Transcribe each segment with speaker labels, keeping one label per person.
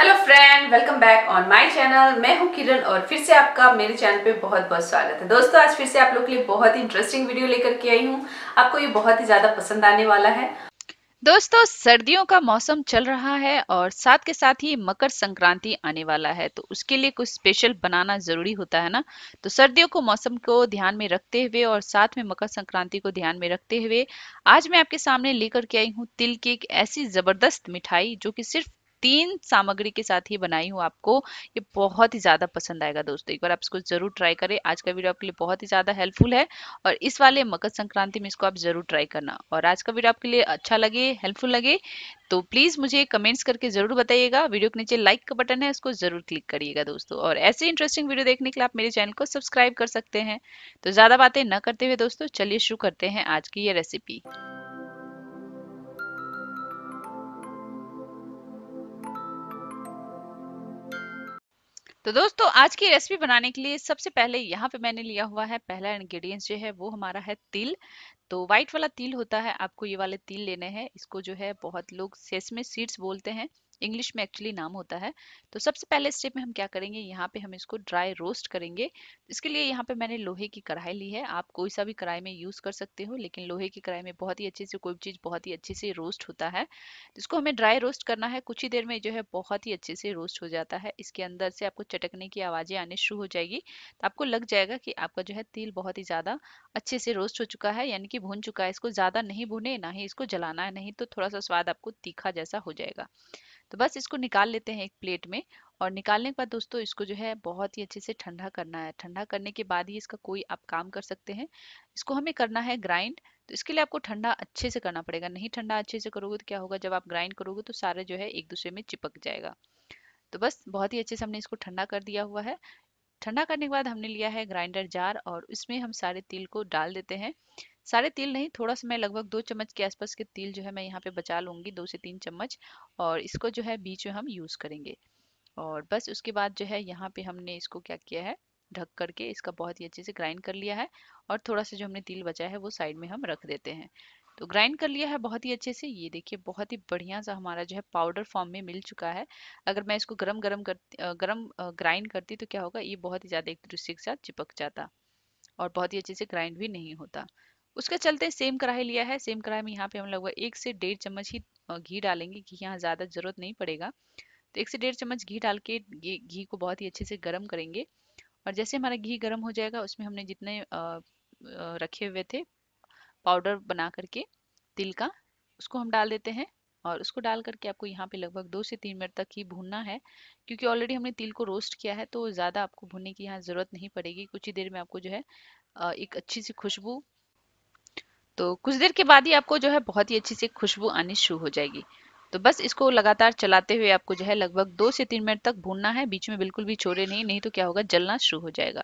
Speaker 1: hello friend welcome back on my channel मैं हूं किरण और फिर से आपका मेरे चैनल पे बहुत बहुत स्वागत है दोस्तों आज फिर से आप लोग के लिए बहुत ही इंटरेस्टिंग वीडियो लेकर के आई हूं आपको ये बहुत ही ज़्यादा पसंद आने वाला है दोस्तों सर्दियों का मौसम चल रहा है और साथ के साथ ही मकर संक्रांति आने वाला है तो उसके लिए कुछ स्पेशल बनाना जरूरी होता है ना तो सर्दियों को मौसम को ध्यान में रखते हुए और साथ में मकर संक्रांति को ध्यान में रखते हुए आज मैं आपके सामने लेकर के आई हूँ तिल की एक ऐसी जबरदस्त मिठाई जो कि सिर्फ तीन सामग्री के साथ ही बनाई हूँ आपको ये बहुत ही ज़्यादा पसंद आएगा दोस्तों एक बार आप इसको ज़रूर ट्राई करें आज का वीडियो आपके लिए बहुत ही ज़्यादा हेल्पफुल है और इस वाले मकर संक्रांति में इसको आप ज़रूर ट्राई करना और आज का वीडियो आपके लिए अच्छा लगे हेल्पफुल लगे तो प्लीज़ मुझे कमेंट्स करके ज़रूर बताइएगा वीडियो के नीचे लाइक का बटन है उसको ज़रूर क्लिक करिएगा दोस्तों और ऐसे इंटरेस्टिंग वीडियो देखने के लिए आप मेरे चैनल को सब्सक्राइब कर सकते हैं तो ज़्यादा बातें न करते हुए दोस्तों चलिए शुरू करते हैं आज की ये रेसिपी तो दोस्तों आज की रेसिपी बनाने के लिए सबसे पहले यहाँ पे मैंने लिया हुआ है पहला इंग्रेडिएंट्स जो है वो हमारा है तिल तो व्हाइट वाला तिल होता है आपको ये वाले तिल लेने हैं इसको जो है बहुत लोग सेसमे सीड्स बोलते हैं इंग्लिश में एक्चुअली नाम होता है तो सबसे पहले स्टेप में हम क्या करेंगे यहाँ पे हम इसको ड्राई रोस्ट करेंगे इसके लिए यहाँ पे मैंने लोहे की कढ़ाई ली है आप कोई सा भी कढ़ाई में यूज़ कर सकते हो लेकिन लोहे की कढ़ाई में बहुत ही अच्छे से कोई भी चीज़ बहुत ही अच्छे से रोस्ट होता है तो इसको हमें ड्राई रोस्ट करना है कुछ ही देर में जो है बहुत ही अच्छे से रोस्ट हो जाता है इसके अंदर से आपको चटकने की आवाज़ें आने शुरू हो जाएगी तो आपको लग जाएगा कि आपका जो है तिल बहुत ही ज़्यादा अच्छे से रोस्ट हो चुका है यानी कि भून चुका है इसको ज़्यादा नहीं भुने ना ही इसको जलाना है नहीं तो थोड़ा सा स्वाद आपको तीखा जैसा हो जाएगा तो बस इसको निकाल लेते हैं एक प्लेट में और निकालने के बाद दोस्तों इसको जो है बहुत ही अच्छे से ठंडा करना है ठंडा करने के बाद ही इसका कोई आप काम कर सकते हैं इसको हमें करना है ग्राइंड तो इसके लिए आपको ठंडा अच्छे से करना पड़ेगा नहीं ठंडा अच्छे से करोगे तो क्या होगा जब आप ग्राइंड करोगे तो सारे जो है एक दूसरे में चिपक जाएगा तो बस बहुत ही अच्छे से हमने इसको ठंडा कर दिया हुआ है ठंडा करने के बाद हमने लिया है ग्राइंडर जार और उसमें हम सारे तिल को डाल देते हैं सारे तिल नहीं थोड़ा सा मैं लगभग दो चम्मच के आसपास के तिल जो है मैं यहाँ पे बचा लूँगी दो से तीन चम्मच और इसको जो है बीच में हम यूज़ करेंगे और बस उसके बाद जो है यहाँ पे हमने इसको क्या किया है ढक करके इसका बहुत ही अच्छे से ग्राइंड कर लिया है और थोड़ा सा जो हमने तिल बचा है वो साइड में हम रख देते हैं तो ग्राइंड कर लिया है बहुत ही अच्छे से ये देखिए बहुत ही बढ़िया सा हमारा जो है पाउडर फॉर्म में मिल चुका है अगर मैं इसको गरम गरम कर गरम ग्राइंड करती तो क्या होगा ये बहुत ही ज़्यादा एक दूसरे के साथ चिपक जाता और बहुत ही अच्छे से ग्राइंड भी नहीं होता उसके चलते सेम कढ़ाई लिया है सेम कढ़ाई में यहाँ पे हम लोग एक से डेढ़ चम्मच ही घी डालेंगे घी यहाँ ज़्यादा ज़रूरत नहीं पड़ेगा तो एक से डेढ़ चम्मच घी डाल के घी को बहुत ही अच्छे से गर्म करेंगे और जैसे हमारा घी गर्म हो जाएगा उसमें हमने जितने रखे हुए थे पाउडर बना करके तिल का उसको हम डाल देते हैं और उसको डाल करके आपको यहाँ पे लगभग दो से तीन मिनट तक ही भूनना है क्योंकि ऑलरेडी हमने तिल को रोस्ट किया है तो ज़्यादा आपको भूनने की यहाँ ज़रूरत नहीं पड़ेगी कुछ ही देर में आपको जो है एक अच्छी सी खुशबू तो कुछ देर के बाद ही आपको जो है बहुत ही अच्छी सी खुशबू आनी शुरू हो जाएगी तो बस इसको लगातार चलाते हुए आपको जो है लगभग दो से तीन मिनट तक भूनना है बीच में बिल्कुल भी छोड़े नहीं नहीं तो क्या होगा जलना शुरू हो जाएगा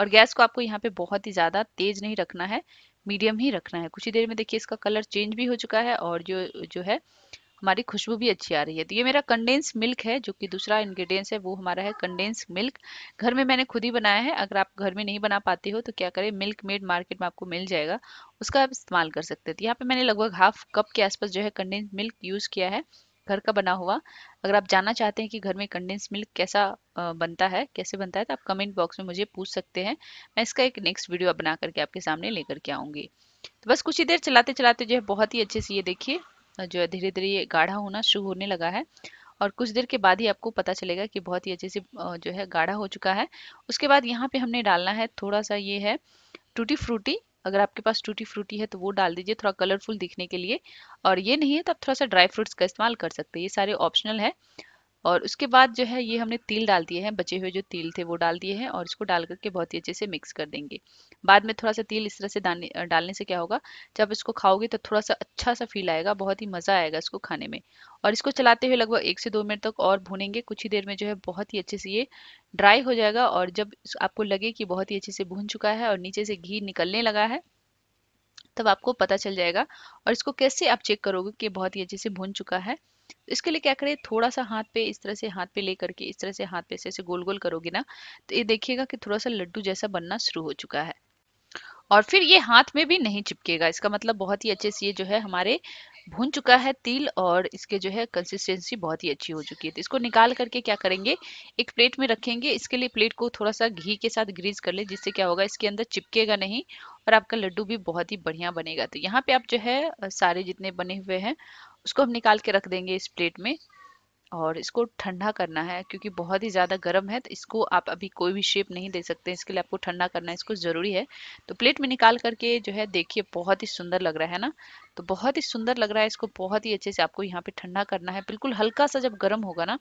Speaker 1: और गैस को आपको यहाँ पे बहुत ही ज़्यादा तेज नहीं रखना है मीडियम ही रखना है कुछ ही देर में देखिए इसका कलर चेंज भी हो चुका है और जो जो है हमारी खुशबू भी अच्छी आ रही है तो ये मेरा कंडेंस मिल्क है जो कि दूसरा इंग्रेडिएंट्स है वो हमारा है कंडेंस मिल्क घर में मैंने खुद ही बनाया है अगर आप घर में नहीं बना पाते हो तो क्या करें मिल्क मेड मार्केट में आपको मिल जाएगा उसका आप इस्तेमाल कर सकते हैं तो यहाँ पे मैंने लगभग हाफ कप के आसपास जो है कंडेंस मिल्क यूज़ किया है घर का बना हुआ अगर आप जानना चाहते हैं कि घर में कंडेंस मिल्क कैसा बनता है कैसे बनता है तो आप कमेंट बॉक्स में मुझे पूछ सकते हैं मैं इसका एक नेक्स्ट वीडियो बना करके आपके सामने लेकर के आऊँगी तो बस कुछ ही देर चलाते चलाते जो है बहुत ही अच्छे से ये देखिए जो है धीरे धीरे ये गाढ़ा होना शुरू होने लगा है और कुछ देर के बाद ही आपको पता चलेगा कि बहुत ही अच्छे से जो है गाढ़ा हो चुका है उसके बाद यहाँ पे हमने डालना है थोड़ा सा ये है टूटी फ्रूटी अगर आपके पास टूटी फ्रूटी है तो वो डाल दीजिए थोड़ा कलरफुल दिखने के लिए और ये नहीं है तो आप थोड़ा सा ड्राई फ्रूट्स का इस्तेमाल कर सकते हैं ये सारे ऑप्शनल है और उसके बाद जो है ये हमने तिल डाल दिए हैं बचे हुए जो तिल थे वो डाल दिए हैं और इसको डाल करके बहुत ही अच्छे से मिक्स कर देंगे बाद में थोड़ा सा तिल इस तरह से डालने से क्या होगा जब इसको खाओगे तो थोड़ा सा अच्छा सा फील आएगा बहुत ही मज़ा आएगा इसको खाने में और इसको चलाते हुए लगभग एक से दो मिनट तक और भूनेंगे कुछ ही देर में जो है बहुत ही अच्छे से ये ड्राई हो जाएगा और जब आपको लगे कि बहुत ही अच्छे से भून चुका है और नीचे से घी निकलने लगा है तब आपको पता चल जाएगा और इसको कैसे आप चेक करोगे कि बहुत ही अच्छे से भून चुका है इसके लिए क्या करें थोड़ा सा हाथ पे इस तरह से हाथ पे लेकर के इस तरह से हाथ पे ऐसे गोल गोल करोगे ना तो ये देखिएगा कि थोड़ा सा लड्डू जैसा बनना शुरू हो चुका है और फिर ये हाथ में भी नहीं चिपकेगा इसका मतलब बहुत ही अच्छे से ये जो है हमारे भुन चुका है तिल और इसके जो है कंसिस्टेंसी बहुत ही अच्छी हो चुकी है तो इसको निकाल करके क्या करेंगे एक प्लेट में रखेंगे इसके लिए प्लेट को थोड़ा सा घी के साथ ग्रीस कर ले जिससे क्या होगा इसके अंदर चिपकेगा नहीं और आपका लड्डू भी बहुत ही बढ़िया बनेगा तो यहाँ पे आप जो है सारे जितने बने हुए हैं उसको हम निकाल के रख देंगे इस प्लेट में और इसको ठंडा करना है क्योंकि बहुत ही ज़्यादा गर्म है तो इसको आप अभी कोई भी शेप नहीं दे सकते इसके लिए आपको ठंडा करना है इसको ज़रूरी है तो प्लेट में निकाल करके जो है देखिए बहुत ही सुंदर लग रहा है ना तो बहुत ही सुंदर लग रहा है इसको बहुत ही अच्छे से आपको यहाँ पे ठंडा करना है बिल्कुल हल्का सा जब गर्म होगा ना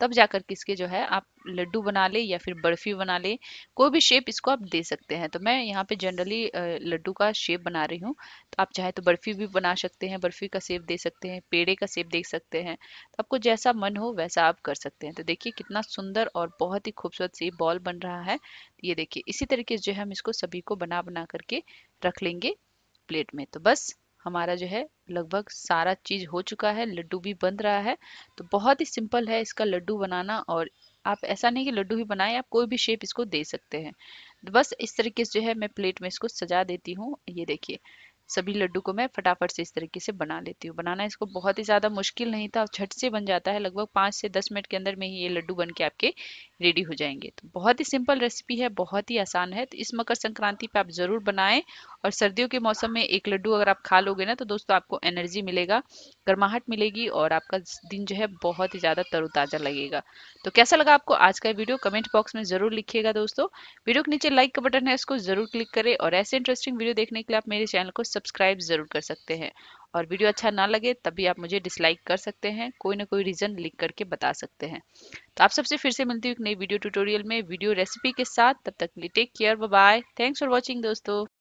Speaker 1: तब जा करके इसके जो है आप लड्डू बना ले या फिर बर्फी बना ले कोई भी शेप इसको आप दे सकते हैं तो मैं यहाँ पे जनरली लड्डू का शेप बना रही हूँ तो आप चाहे तो बर्फी भी बना सकते हैं बर्फी का शेप दे सकते हैं पेड़े का शेप दे सकते हैं तो आपको जैसा मन हो वैसा आप कर सकते हैं तो देखिए कितना सुंदर और बहुत ही खूबसूरत से बॉल बन रहा है ये देखिए इसी तरीके से जो है हम इसको सभी को बना बना करके रख लेंगे प्लेट में तो बस हमारा जो है लगभग सारा चीज हो चुका है लड्डू भी बन रहा है तो बहुत ही सिंपल है इसका लड्डू बनाना और आप ऐसा नहीं कि लड्डू ही बनाएं आप कोई भी शेप इसको दे सकते हैं तो बस इस तरीके से जो है मैं प्लेट में इसको सजा देती हूँ ये देखिए सभी लड्डू को मैं फटाफट से इस तरीके से बना लेती हूँ बनाना इसको बहुत ही ज़्यादा मुश्किल नहीं था झट से बन जाता है लगभग पाँच से दस मिनट के अंदर में ही ये लड्डू बन के आपके रेडी हो जाएंगे तो बहुत ही सिंपल रेसिपी है बहुत ही आसान है तो इस मकर संक्रांति पे आप ज़रूर बनाएं और सर्दियों के मौसम में एक लड्डू अगर आप खा लोगे ना तो दोस्तों आपको एनर्जी मिलेगा गर्माहट मिलेगी और आपका दिन जो है बहुत ही ज़्यादा तरोताज़ा लगेगा तो कैसा लगा आपको आज का वीडियो कमेंट बॉक्स में ज़रूर लिखिएगा दोस्तों वीडियो के नीचे लाइक का बटन है उसको ज़रूर क्लिक करें और ऐसे इंटरेस्टिंग वीडियो देखने के लिए आप मेरे चैनल को सब्सक्राइब ज़रूर कर सकते हैं और वीडियो अच्छा ना लगे तब भी आप मुझे डिसलाइक कर सकते हैं कोई ना कोई रीज़न लिख करके बता सकते हैं तो आप सबसे फिर से मिलती हूँ एक नई वीडियो ट्यूटोरियल में वीडियो रेसिपी के साथ तब तक लिए take care bye thanks for watching दोस्तों